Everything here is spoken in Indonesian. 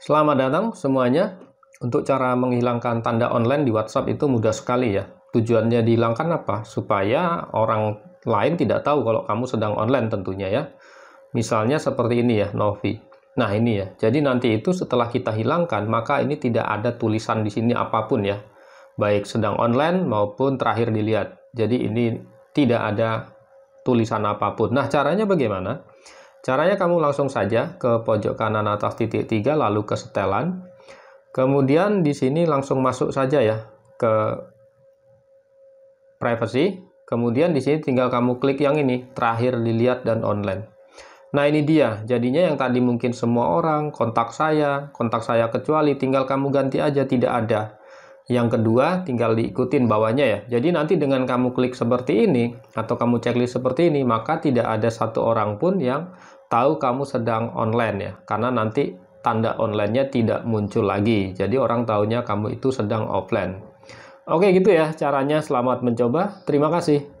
Selamat datang semuanya. Untuk cara menghilangkan tanda online di WhatsApp itu mudah sekali ya. Tujuannya dihilangkan apa? Supaya orang lain tidak tahu kalau kamu sedang online tentunya ya. Misalnya seperti ini ya, Novi. Nah ini ya, jadi nanti itu setelah kita hilangkan, maka ini tidak ada tulisan di sini apapun ya. Baik sedang online maupun terakhir dilihat. Jadi ini tidak ada tulisan apapun. Nah caranya bagaimana? Caranya kamu langsung saja ke pojok kanan atas titik tiga, lalu ke setelan. Kemudian di sini langsung masuk saja ya ke privacy. Kemudian di sini tinggal kamu klik yang ini, terakhir dilihat dan online. Nah ini dia, jadinya yang tadi mungkin semua orang, kontak saya, kontak saya kecuali, tinggal kamu ganti aja tidak ada. Yang kedua, tinggal diikutin bawahnya ya. Jadi nanti dengan kamu klik seperti ini, atau kamu checklist seperti ini, maka tidak ada satu orang pun yang tahu kamu sedang online ya. Karena nanti tanda online-nya tidak muncul lagi. Jadi orang tahunya kamu itu sedang offline. Oke gitu ya caranya. Selamat mencoba. Terima kasih.